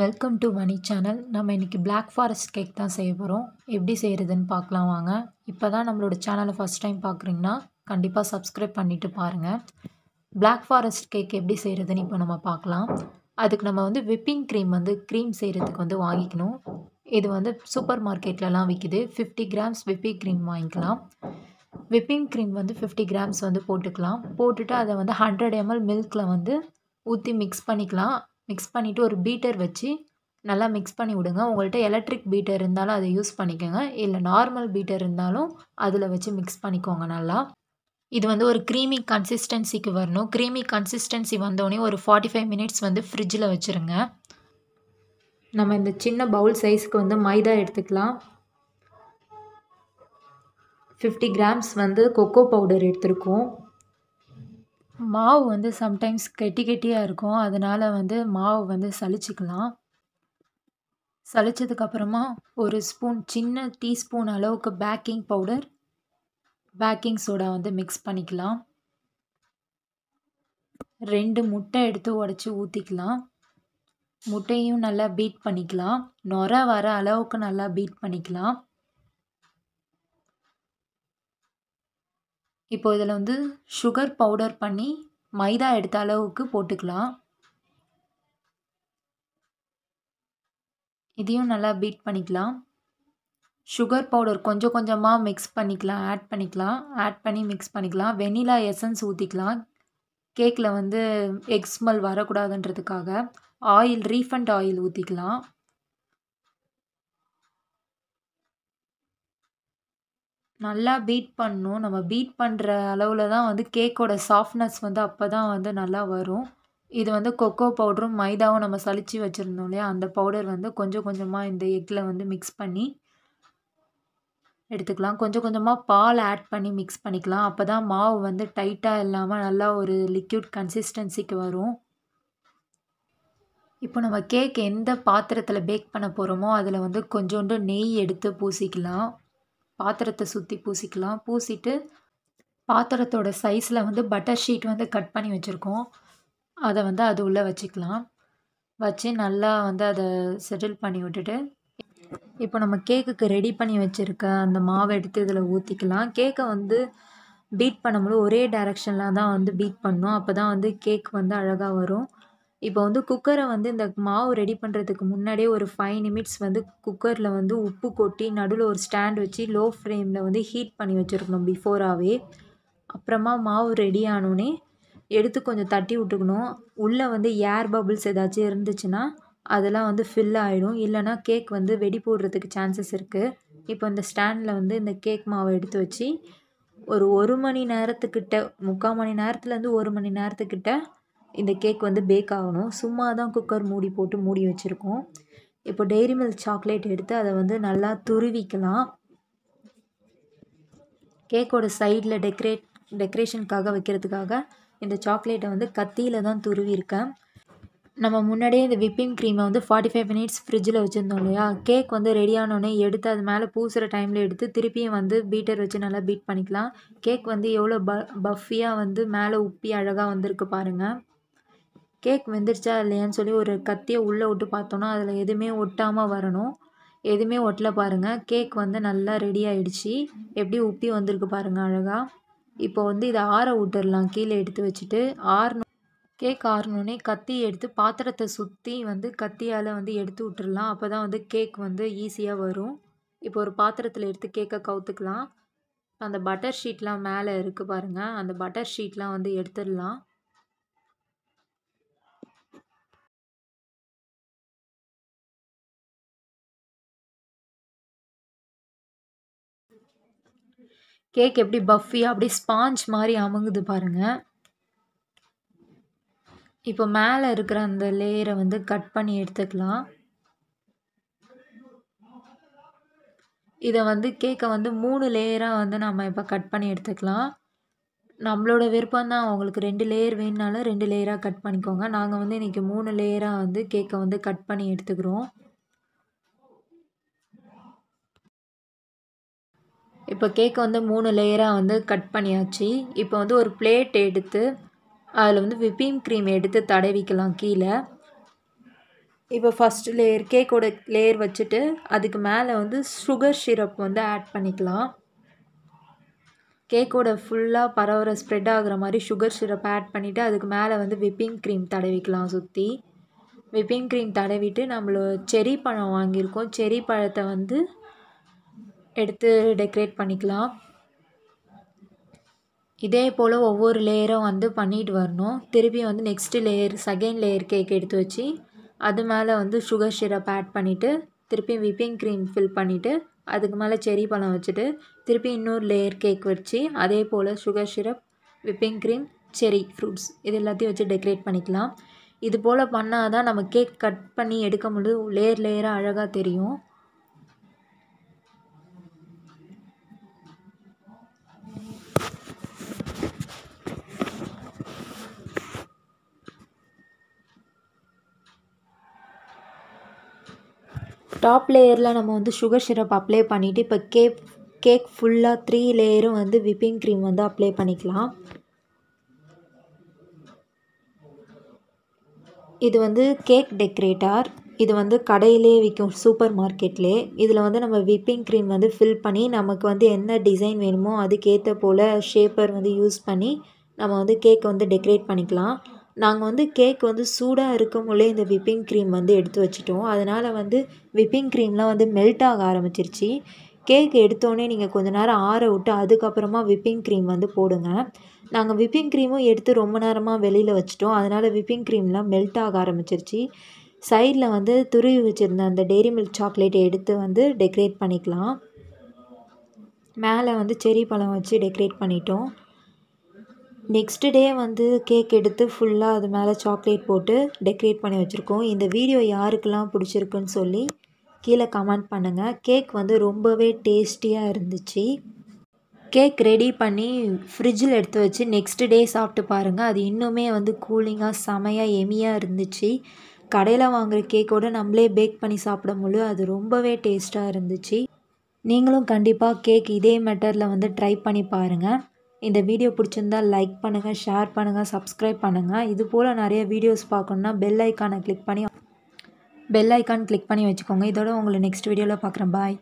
welcome to money channel நம்ம இன்றைக்கி black forest cake தான் செய்ய போகிறோம் எப்படி செய்கிறதுன்னு பார்க்கலாம் வாங்க இப்போ தான் நம்மளோட சேனலை ஃபஸ்ட் டைம் பார்க்குறீங்கன்னா கண்டிப்பாக சப்ஸ்கிரைப் பண்ணிவிட்டு பாருங்கள் பிளாக் ஃபாரஸ்ட் கேக் எப்படி செய்கிறதுன்னு இப்போ நம்ம பார்க்கலாம் அதுக்கு நம்ம வந்து விப்பிங் க்ரீம் வந்து க்ரீம் செய்கிறதுக்கு வந்து வாங்கிக்கணும் இது வந்து சூப்பர் மார்க்கெட்லலாம் விற்கிது ஃபிஃப்டி கிராம்ஸ் விப்பிங் க்ரீம் வாங்கிக்கலாம் விப்பிங் க்ரீம் வந்து ஃபிஃப்டி கிராம்ஸ் வந்து போட்டுக்கலாம் போட்டுட்டு அதை வந்து ஹண்ட்ரட் எம்எல் மில்கில் வந்து ஊற்றி மிக்ஸ் பண்ணிக்கலாம் மிக்ஸ் பண்ணிவிட்டு ஒரு பீட்டர் வச்சு நல்லா மிக்ஸ் பண்ணி விடுங்க உங்கள்கிட்ட எலக்ட்ரிக் பீட்டர் இருந்தாலும் அதை யூஸ் பண்ணிக்கோங்க இல்லை நார்மல் பீட்டர் இருந்தாலும் அதில் வச்சு மிக்ஸ் பண்ணிக்கோங்க நல்லா இது வந்து ஒரு க்ரீமி கன்சிஸ்டன்சிக்கு வரணும் க்ரீமி கன்சிஸ்டன்சி வந்தோடனே ஒரு ஃபார்ட்டி ஃபைவ் மினிட்ஸ் வந்து ஃப்ரிட்ஜில் வச்சுருங்க நம்ம இந்த சின்ன பவுல் சைஸ்க்கு வந்து மைதா எடுத்துக்கலாம் ஃபிஃப்டி கிராம்ஸ் வந்து கொக்கோ பவுடர் எடுத்திருக்கோம் மாவு வந்து சம்டைம்ஸ் கெட்டி கெட்டியாக இருக்கும் அதனால் வந்து மாவு வந்து சலிச்சுக்கலாம் சலிச்சதுக்கப்புறமா ஒரு ஸ்பூன் சின்ன டீஸ்பூன் அளவுக்கு பேக்கிங் பவுடர் பேக்கிங் சோடா வந்து மிக்ஸ் பண்ணிக்கலாம் ரெண்டு முட்டை எடுத்து உடச்சி ஊற்றிக்கலாம் முட்டையும் நல்லா பீட் பண்ணிக்கலாம் நொரை வர அளவுக்கு நல்லா பீட் பண்ணிக்கலாம் இப்போ இதில் வந்து சுகர் பவுடர் பண்ணி மைதா எடுத்த அளவுக்கு போட்டுக்கலாம் இதையும் நல்லா பீட் பண்ணிக்கலாம் சுகர் பவுடர் கொஞ்சம் கொஞ்சமாக மிக்ஸ் பண்ணிக்கலாம் ஆட் பண்ணிக்கலாம் ஆட் பண்ணி மிக்ஸ் பண்ணிக்கலாம் வெனிலா எசன்ஸ் ஊற்றிக்கலாம் கேக்கில் வந்து எக்ஸ்மல் ஸ்மெல் வரக்கூடாதுன்றதுக்காக ஆயில் ரீஃபண்ட் ஆயில் ஊற்றிக்கலாம் நல்லா பீட் பண்ணணும் நம்ம பீட் பண்ணுற அளவில் தான் வந்து கேக்கோட சாஃப்ட்னஸ் வந்து அப்போ தான் வந்து நல்லா வரும் இது வந்து கொக்கோ பவுடரும் மைதாவும் நம்ம சளிச்சு வச்சுருந்தோம் இல்லையா அந்த பவுடர் வந்து கொஞ்சம் கொஞ்சமாக இந்த எக்கில் வந்து மிக்ஸ் பண்ணி எடுத்துக்கலாம் கொஞ்சம் கொஞ்சமாக பால் ஆட் பண்ணி மிக்ஸ் பண்ணிக்கலாம் அப்போ தான் மாவு வந்து டைட்டாக இல்லாமல் நல்லா ஒரு லிக்யூட் கன்சிஸ்டன்சிக்கு வரும் இப்போ நம்ம கேக் எந்த பாத்திரத்தில் பேக் பண்ண போகிறோமோ அதில் வந்து கொஞ்சோண்டு நெய் எடுத்து பூசிக்கலாம் பாத்திரத்தை சுற்றி பூசிக்கலாம் பூசிட்டு பாத்திரத்தோட சைஸில் வந்து பட்டர் ஷீட் வந்து கட் பண்ணி வச்சுருக்கோம் அதை வந்து அது உள்ளே வச்சுக்கலாம் வச்சு நல்லா வந்து அதை செட்டில் பண்ணி விட்டுட்டு இப்போ நம்ம கேக்குக்கு ரெடி பண்ணி வச்சுருக்க அந்த மாவை எடுத்து இதில் ஊற்றிக்கலாம் கேக்கை வந்து பீட் பண்ணும்போது ஒரே டேரக்ஷனில் தான் வந்து பீட் பண்ணோம் அப்போ தான் வந்து கேக் வந்து அழகாக வரும் இப்போ வந்து குக்கரை வந்து இந்த மாவு ரெடி பண்ணுறதுக்கு முன்னாடியே ஒரு ஃபைவ் நிமிட்ஸ் வந்து குக்கரில் வந்து உப்பு கொட்டி நடுவில் ஒரு ஸ்டாண்ட் வச்சு லோ ஃப்ளேமில் வந்து ஹீட் பண்ணி வச்சுருக்கணும் பிஃபோராகவே அப்புறமா மாவு ரெடி ஆனோடனே எடுத்து கொஞ்சம் தட்டி விட்டுக்கணும் உள்ளே வந்து ஏர் பபிள்ஸ் ஏதாச்சும் இருந்துச்சுன்னா அதெல்லாம் வந்து ஃபில் ஆகிடும் இல்லைனா கேக் வந்து வெடி போடுறதுக்கு சான்சஸ் இருக்குது இப்போ இந்த ஸ்டாண்டில் வந்து இந்த கேக் மாவை எடுத்து வச்சு ஒரு ஒரு மணி நேரத்துக்கிட்ட முக்கால் மணி நேரத்துலேருந்து ஒரு மணி நேரத்துக்கிட்ட இந்த கேக் வந்து பேக் ஆகணும் சும்மா தான் குக்கர் மூடி போட்டு மூடி வச்சுருக்கோம் இப்போ டெய்ரி மில்க் சாக்லேட் எடுத்து அதை வந்து நல்லா துருவிக்கலாம் கேக்கோட சைடில் டெக்கரேட் டெக்கரேஷனுக்காக வைக்கிறதுக்காக இந்த சாக்லேட்டை வந்து கத்தியில் தான் துருவிருக்கேன் நம்ம முன்னாடியே இந்த விப்பிங் க்ரீமை வந்து ஃபார்ட்டி ஃபைவ் மினிட்ஸ் ஃப்ரிட்ஜில் வச்சுருந்தோம் இல்லையா கேக் வந்து ரெடியானோடனே எடுத்து அது மேலே பூசுகிற டைமில் எடுத்து திருப்பியும் வந்து பீட்டர் வச்சு நல்லா பீட் பண்ணிக்கலாம் கேக் வந்து எவ்வளோ ப பஃபியாக வந்து மேலே உப்பி அழகாக வந்திருக்கு பாருங்கள் கேக் வெந்துருச்சா இல்லையான்னு சொல்லி ஒரு கத்தியை உள்ளே விட்டு பார்த்தோன்னா அதில் எதுவுமே ஒட்டாமல் வரணும் எதுவுமே ஒட்டல பாருங்கள் கேக் வந்து நல்லா ரெடி ஆயிடுச்சு எப்படி உப்பி வந்திருக்கு பாருங்கள் அழகாக இப்போ வந்து இதை ஆற விட்டுடலாம் கீழே எடுத்து வச்சுட்டு ஆறணும் கேக் ஆறணுன்னே கத்தி எடுத்து பாத்திரத்தை சுற்றி வந்து கத்தியால் வந்து எடுத்து விட்டுடலாம் அப்போ தான் வந்து கேக் வந்து ஈஸியாக வரும் இப்போ ஒரு பாத்திரத்தில் எடுத்து கேக்கை கவுத்துக்கலாம் அந்த பட்டர் ஷீட்லாம் மேலே இருக்குது பாருங்கள் அந்த பட்டர் ஷீட்லாம் வந்து எடுத்துடலாம் கேக் எப்படி பஃபியாக அப்படியே ஸ்பாஞ்ச் மாதிரி அமுங்குது பாருங்கள் இப்போ மேலே இருக்கிற அந்த லேயரை வந்து கட் பண்ணி எடுத்துக்கலாம் இதை வந்து கேக்கை வந்து மூணு லேயராக வந்து நம்ம இப்போ கட் பண்ணி எடுத்துக்கலாம் நம்மளோட விருப்பம் தான் அவங்களுக்கு ரெண்டு லேயர் வேணுனாலும் ரெண்டு லேயராக கட் பண்ணிக்கோங்க நாங்கள் வந்து இன்றைக்கி மூணு லேயராக வந்து கேக்கை வந்து கட் பண்ணி எடுத்துக்கிறோம் இப்போ கேக்கை வந்து மூணு லேயராக வந்து கட் பண்ணியாச்சு இப்போ வந்து ஒரு பிளேட் எடுத்து அதில் வந்து விப்பிங் க்ரீம் எடுத்து தடவிக்கலாம் கீழே இப்போ ஃபஸ்ட் லேயர் கேக்கோட லேயர் வச்சுட்டு அதுக்கு மேலே வந்து சுகர் சிரப் வந்து ஆட் பண்ணிக்கலாம் கேக்கோட ஃபுல்லாக பரவுற ஸ்ப்ரெட் ஆகுற மாதிரி சுகர் சிரப் ஆட் பண்ணிவிட்டு அதுக்கு மேலே வந்து விப்பிங் க்ரீம் தடவிக்கலாம் சுற்றி விப்பிங் க்ரீம் தடவிட்டு நம்மளோட செரி பழம் வாங்கியிருக்கோம் செரி பழத்தை வந்து எடுத்து டெக்கரேட் பண்ணிக்கலாம் இதே போல் ஒவ்வொரு லேயரும் வந்து பண்ணிட்டு வரணும் திருப்பி வந்து next layer second layer cake எடுத்து வச்சு அது மேலே வந்து சுகர் ஷிரப் ஆட் பண்ணிவிட்டு திருப்பி விப்பிங் க்ரீம் ஃபில் பண்ணிவிட்டு அதுக்கு மேலே செரி பழம் வச்சுட்டு திருப்பி இன்னொரு லேயர் கேக் வச்சு அதே போல் sugar syrup whipping cream cherry fruits இது எல்லாத்தையும் வச்சு டெக்கரேட் பண்ணிக்கலாம் இது போல் பண்ணால் தான் நம்ம கேக் கட் பண்ணி எடுக்க முடியும் லேயர் லேயராக அழகாக தெரியும் டாப் லேயரில் நம்ம வந்து சுகர் சிரப் அப்ளை பண்ணிவிட்டு இப்போ கேக் கேக் ஃபுல்லாக த்ரீ லேயரும் வந்து விப்பிங் க்ரீம் வந்து அப்ளை பண்ணிக்கலாம் இது வந்து கேக் டெக்கரேட்டார் இது வந்து கடையிலே விற்கும் சூப்பர் மார்க்கெட்லே இதில் வந்து நம்ம விப்பிங் க்ரீம் வந்து ஃபில் பண்ணி நமக்கு வந்து என்ன டிசைன் வேணுமோ அதுக்கேற்ற போல் ஷேப்பர் வந்து யூஸ் பண்ணி நம்ம வந்து கேக்கை வந்து டெக்கரேட் பண்ணிக்கலாம் நாங்கள் வந்து கேக் வந்து சூடாக இருக்கும்போதே இந்த விப்பிங் க்ரீம் வந்து எடுத்து வச்சுட்டோம் அதனால் வந்து விப்பிங் க்ரீம்லாம் வந்து மெல்ட் ஆக ஆரம்பிச்சிருச்சு கேக் எடுத்தோடனே நீங்கள் கொஞ்ச நேரம் ஆற விட்டு அதுக்கப்புறமா விப்பிங் க்ரீம் வந்து போடுங்க நாங்கள் விப்பிங் க்ரீமும் எடுத்து ரொம்ப நேரமாக வெளியில் வச்சுட்டோம் அதனால் விப்பிங் க்ரீம்லாம் மெல்ட் ஆக ஆரம்பிச்சிருச்சு சைடில் வந்து துருவி வச்சுருந்த அந்த டெய்ரி மில்க் சாக்லேட்டை எடுத்து வந்து டெக்கரேட் பண்ணிக்கலாம் மேலே வந்து செரி பழம் வச்சு டெக்கரேட் பண்ணிட்டோம் நெக்ஸ்ட் டே வந்து கேக் எடுத்து ஃபுல்லாக அது மேலே சாக்லேட் போட்டு டெக்கரேட் பண்ணி வச்சுருக்கோம் இந்த வீடியோ யாருக்கெல்லாம் பிடிச்சிருக்குன்னு சொல்லி கீழே கமெண்ட் பண்ணுங்கள் கேக் வந்து ரொம்பவே டேஸ்டியாக இருந்துச்சு கேக் ரெடி பண்ணி ஃப்ரிட்ஜில் எடுத்து வச்சு நெக்ஸ்ட் டே சாப்பிட்டு பாருங்கள் அது இன்னுமே வந்து கூலிங்காக செமையாக எமியாக இருந்துச்சு கடையில் வாங்குகிற கேக்கோடு நம்மளே பேக் பண்ணி முடியும் அது ரொம்பவே டேஸ்ட்டாக இருந்துச்சு நீங்களும் கண்டிப்பாக கேக் இதே மெட்டரில் வந்து ட்ரை பண்ணி பாருங்கள் இந்த வீடியோ பிடிச்சிருந்தா லைக் பண்ணுங்கள் ஷேர் பண்ணுங்கள் சப்ஸ்கிரைப் பண்ணுங்கள் இது போல் நிறைய வீடியோஸ் பார்க்கணுன்னா பெல் ஐக்கானை கிளிக் பண்ணி பெல் ஐக்கான் கிளிக் பண்ணி வச்சுக்கோங்க இதோட உங்களை நெக்ஸ்ட் வீடியோவில் பார்க்குறேன் பாய்